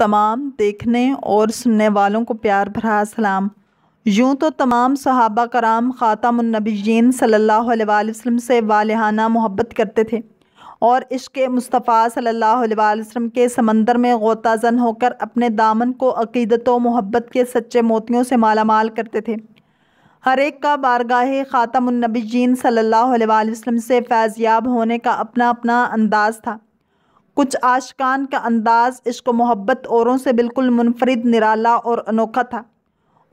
तमाम देखने और सुनने वालों को प्यार भरा सलाम यूँ तो तमाम सहाबा कराम ख़ातमनबीन सल्ला वसम से वालहाना मोहब्बत करते थे और इश्क मुस्तफ़ा सल्ला वसम के समंदर में गोताजन होकर अपने दामन को अकीदत व मोहब्बत के सच्चे मोतियों से मालामाल करते थे हर एक का बारगाह ख़ातमनबीन सल्ला वसम से फैज़ याब होने का अपना अपना अंदाज़ था कुछ आशकान का अंदाज इश्क मोहब्बत औरों से बिल्कुल मुनफरद निराला और अनोखा था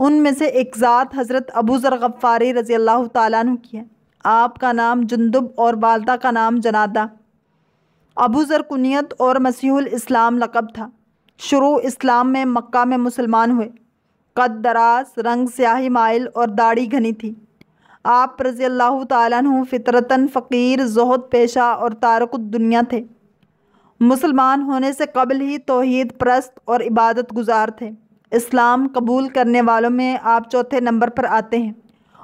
उनमें से एक ज़ात हज़रत अबू ज़र गफ़ारी रज़ी अल्लाह तु की है आपका नाम जुंदुब और वालदा का नाम जनादा अबू ज़र कुत और मसीहुल इस्लाम लकब था शुरू इस्लाम में मक्का में मुसलमान हुए कद दराज रंग स्याही माइल और दाढ़ी घनी थी आप रज़ी अल्लाह तु फितरतन फ़कीर जहद पेशा और तारकुद दुनिया थे मुसलमान होने से कबल ही तोहद प्रस्त और इबादत गुजार थे इस्लाम कबूल करने वालों में आप चौथे नंबर पर आते हैं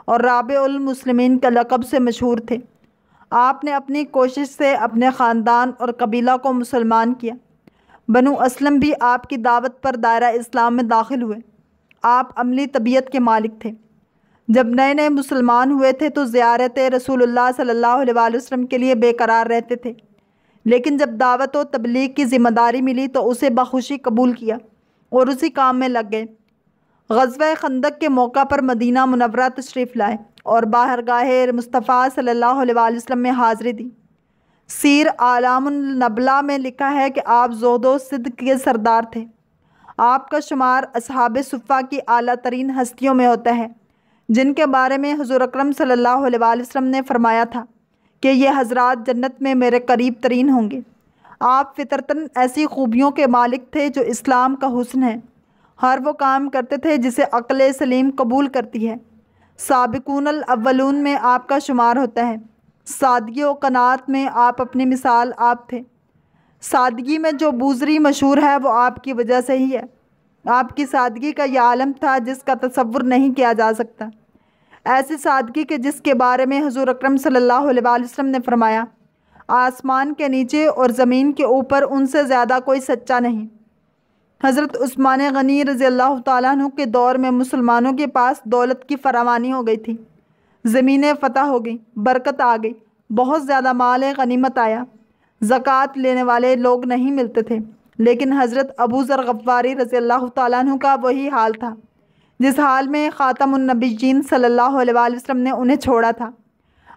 और राबलमसलमिन के लकब से मशहूर थे आपने अपनी कोशिश से अपने ख़ानदान और कबीला को मुसलमान किया बनु असलम भी आपकी दावत पर दायरा इस्लाम में दाखिल हुए आप अमली तबीयत के मालिक थे जब नए नए मुसलमान हुए थे तो ज़्यारत रसूल सल्ला अलैहि के लिए बेकरार रहते थे लेकिन जब दावत और तबलीग की ज़िम्मेदारी मिली तो उसे बखुशी कबूल किया और उसी काम में लग गए गजब खंदक के मौका पर मदीना मुनवरा तशरीफ़ लाए और बाहर गाहिर मुस्तफ़ा सल्ला वसम में हाज़िरी दी सीर आलामनबला में लिखा है कि आप जोदो सिद्ध के सरदार थे आपका शुमार अब सुफ़ा की अली तरीन हस्तियों में होता है जिनके बारे में हजूर अक्रम सल्ला वसम ने फरमाया था कि ये हजरत जन्नत में मेरे करीब तरीन होंगे आप फितरतन ऐसी खूबियों के मालिक थे जो इस्लाम का हुसन है हर वो काम करते थे जिसे अक्ल सलीम कबूल करती है सबकून अव्वलून में आपका शुमार होता है सादगी व कनात में आप अपनी मिसाल आप थे सादगी में जो बूजरी मशहूर है वो आपकी वजह से ही है आपकी सादगी का यह आलम था जिसका तस्वुर नहीं किया जा सकता ऐसी सादगी के जिसके बारे में हजूर अक्रम वसम ने फरमाया आसमान के नीचे और ज़मीन के ऊपर उनसे ज़्यादा कोई सच्चा नहीं हज़रत उस्मान गनी रज़ी अल्लाह तु के दौर में मुसलमानों के पास दौलत की फरावानी हो गई थी ज़मीनें फतह हो गई बरकत आ गई बहुत ज़्यादा माल गनीमत आया ज़क़़त लेने वाले लोग नहीं मिलते थे लेकिन हज़रत अबू ज़र गफ़ारी रज़ी अल्लाह तु का वही हाल था जिस हाल में ख़ातमनबीन सल्ला वसम ने उन्हें छोड़ा था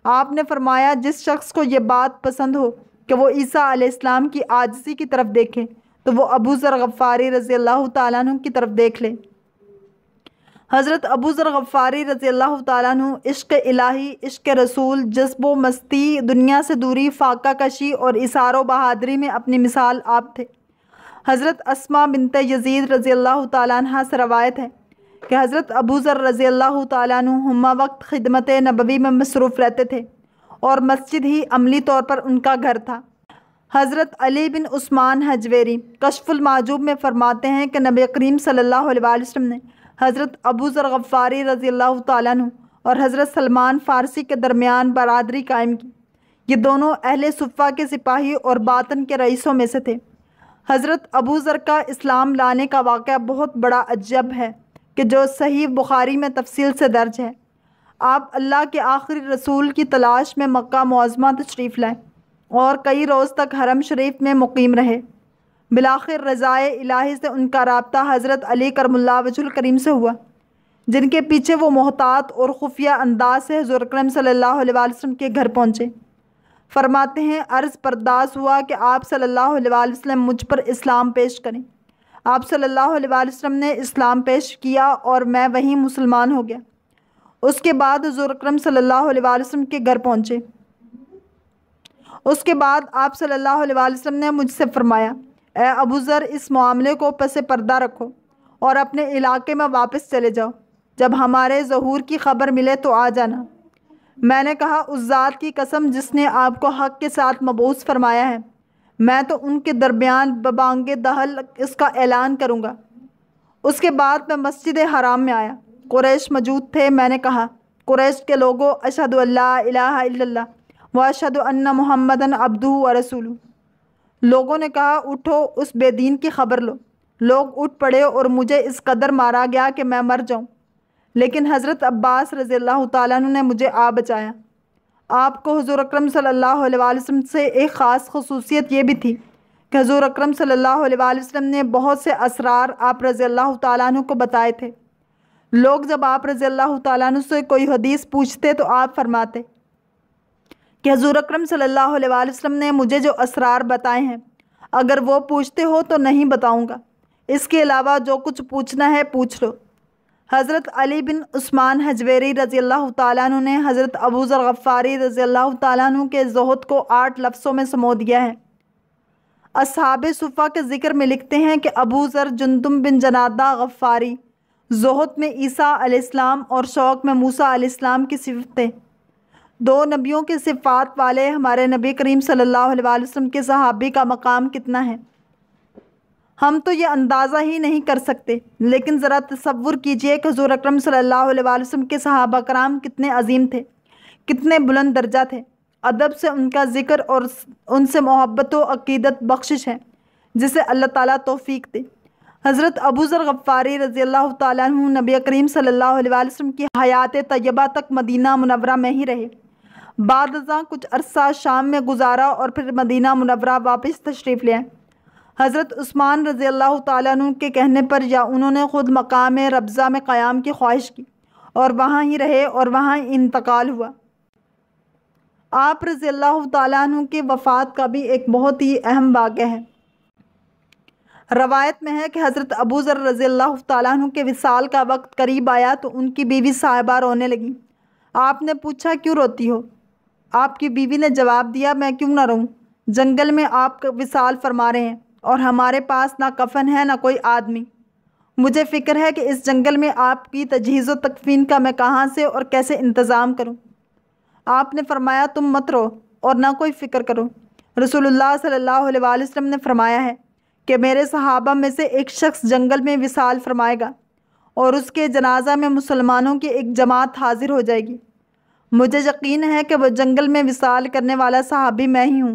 आपने फरमाया जिस शख्स को ये बात पसंद हो कि वो ईसा आसमाम की आजसी की तरफ देखे तो वो अबू ज़र गफ़ारी रज़ी अल्लाह तु की तरफ देख ले हज़रत अबू ज़र गफ़ारी रज़ी अल्लाह तु इश्क इलाही इश्क रसूल जज्ब मस्ती दुनिया से दूरी फाका कशी और इशारो बहादरी में अपनी मिसाल आप थे हज़रत असमा बिनत यजीद रज़ी अल्लाह तह से रवायत है कि हज़रत अबू ज़र रज़ी अल्लाह तुमा वक्त खिदमत नबवी में मसरूफ़ रहते थे और मस्जिद ही अमली तौर पर उनका घर था हज़रत अली बिन उस्मान हजवेरी कशफुलमाजूब में फ़रमाते हैं कि नबी करीम सल्ला ने हज़रत अबू ज़र गफ़ारी रज़ी अल्लाह तु और हज़रत सलमान फ़ारसी के दरमियान बरदरी कायम की ये दोनों अहल सुफ़ा के सिपाही और बातन के रईसों में से थे हज़रत अबू ज़र का इस्लाम लाने का वाक़ बहुत बड़ा अजब है कि जो सही बुखारी में तफसील से दर्ज है आप अल्लाह के आखिरी रसूल की तलाश में मक्का मौजमा तशरीफ़ लाएँ और कई रोज़ तक हरम शरीफ में मुकीम रहे बिलाखिर रज़ाए इलाही से उनका रबता हज़रत अली करमुल्ला वजुल करीम से हुआ जिनके पीछे वो मोहतात और खुफिया अंदाज से हजूर करम सल्ला के घर पहुँचे फरमाते हैं अर्ज़ परदास हुआ कि आप सल्ला वसम मुझ पर इस्लाम पेश करें आप सल्लल्लाहु अलैहि वसल्लम ने इस्लाम पेश किया और मैं वहीं मुसलमान हो गया उसके बाद हजूर अक्रम सल्लल्लाहु अलैहि वसल्लम के घर पहुँचे उसके बाद आप सल्लल्लाहु अलैहि वसल्लम ने मुझसे फ़रमाया ए अबू ज़र इस मामले को पस पर्दा रखो और अपने इलाके में वापस चले जाओ जब हमारे जहूर की खबर मिले तो आ जाना मैंने कहा उस ज़ात की कसम जिसने आपको हक के साथ मबूस फरमाया है मैं तो उनके दरमियान बबांग दहल इसका ऐलान करूँगा उसके बाद मैं मस्जिद हराम में आया कुरैश मौजूद थे मैंने कहा कुरैश के लोगों अशद अल्ला व अशद अन्ना मोहम्मदन अब्दू व रसूल लोगों ने कहा उठो उस बेदीन की खबर लो लोग उठ पड़े और मुझे इस कदर मारा गया कि मैं मर जाऊँ लेकिन हज़रत अब्बास रज़ी अल्लाह मुझे आ बचाया आपको हजूर अक्रम सम से एक ख़ास खसूसियत ये भी थी कि हजूर अक्रम सल्ला ने बहुत से असरार आप रज़ी अल्लाह तु को बताए थे लोग जब आप रज़ी अल्लाह तु से कोई हदीस पूछते तो आप फरमाते कि हजूर अक्रम सल्ला ने मुझे जो असरार बताए हैं अगर वो पूछते हो तो नहीं बताऊँगा इसके अलावा जो कुछ पूछना है पूछ लो हज़रत अली बिन उस्मान हजवेरी रज़ी अल्लाह तु ने हज़रत अबू ज़र गफ़ारी रज़ी अल्लाह तु के जहद को आठ लफ्सों में समो दिया है असहाब सुफ़ा के ज़िक्र में लिखते हैं कि अबू ज़र जुंदम बिन जनादा गफ़ारी जहद में ईसा अलैहिस्सलाम और शौक़ में मूसा अलैहिस्सलाम की सिफतें दो नबियों के सिफ़ात वाले हमारे नबी करीम सल्ला वसम के सहाबी का मकाम कितना है हम तो ये अंदाज़ा ही नहीं कर सकते लेकिन ज़रा तस्वुर कीजिए कि हजूर अक्रम वसम के सहाबा कराम कितने अजीम थे कितने बुलंद दर्जा थे अदब से उनका ज़िक्र और उनसे मोहब्बत अकीदत बख्शिश है जिसे अल्लाह ताला तौफीक दे हज़रत अबू ज़र गफ़ारी रज़ी अल्लाह तु नबी करीम सल्लल्लाहु की हयात तयबा तक मदीना मुनवरा में ही रहे बाद कुछ अरसा शाम में गुजारा और फिर मदीना मुनवरा वापस तशरीफ़ लिया हज़रत उस्मान रज़ी अल्लाह तु के कहने पर या उन्होंने ख़ुद मकाम रबज़ा में क़्याम की ख्वाहिश की और वहाँ ही रहे और वहाँ इंतकाल हुआ आप रज़ी अल्लाह तु के वफ़ात का भी एक बहुत ही अहम वाक़ है रवायत में है कि हज़रत अबू ज़र रज़ी अल्लाह तु के विसाल का वक्त करीब आया तो उनकी बीवी साहिबा रोने लगी आपने पूछा क्यों रोती हो आपकी बीवी ने जवाब दिया मैं क्यों ना रहूँ जंगल में आप विसाल फरमा रहे हैं और हमारे पास ना कफन है ना कोई आदमी मुझे फ़िक्र है कि इस जंगल में आपकी तजहीज़ तकफीन का मैं कहाँ से और कैसे इंतज़ाम करूँ आपने फरमाया तुम मत रो और ना कोई फ़िक्र करो रसूलुल्लाह सल्लल्लाहु अलैहि वसल्लम ने फरमाया है कि मेरे सहाबा में से एक शख्स जंगल में विसाल फरमाएगा और उसके जनाजा में मुसलमानों की एक जमात हाजिर हो जाएगी मुझे यकीन है कि वह जंगल में विसाल करने वाला सहाबी मैं ही हूँ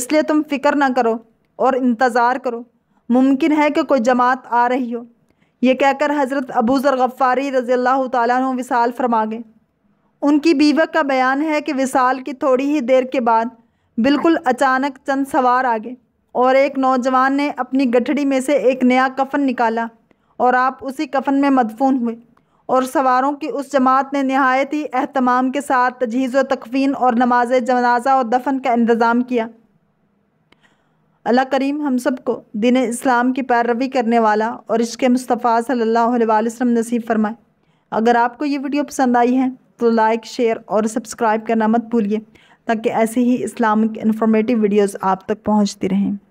इसलिए तुम फ़िक्र ना करो और इंतज़ार करो मुमकिन है कि कोई जमात आ रही हो कह कहकर हज़रत अबू ज़र गफ़ारी रज़ी अल्लाह तु विसाल फरमा गए उनकी बीवक का बयान है कि विसाल की थोड़ी ही देर के बाद बिल्कुल अचानक चंद सवार आ गए और एक नौजवान ने अपनी गठड़ी में से एक नया कफन निकाला और आप उसी कफन में मदफून हुए और सवारों की उस जमात ने नहायत ही अहतमाम के साथ तजहीज़ तकफीन और नमाज जनाजा और दफन का इंतज़ाम किया अल्लाह करीम हम सबको दिन इस्लाम की पैरवी करने वाला और इसके मुस्तफ़ा सल्लल्लाहु अलैहि वसल्लम नसीब फरमाए अगर आपको ये वीडियो पसंद आई है तो लाइक शेयर और सब्सक्राइब करना मत भूलिए ताकि ऐसे ही इस्लामिक इन्फॉर्मेटिव वीडियोस आप तक पहुंचती रहें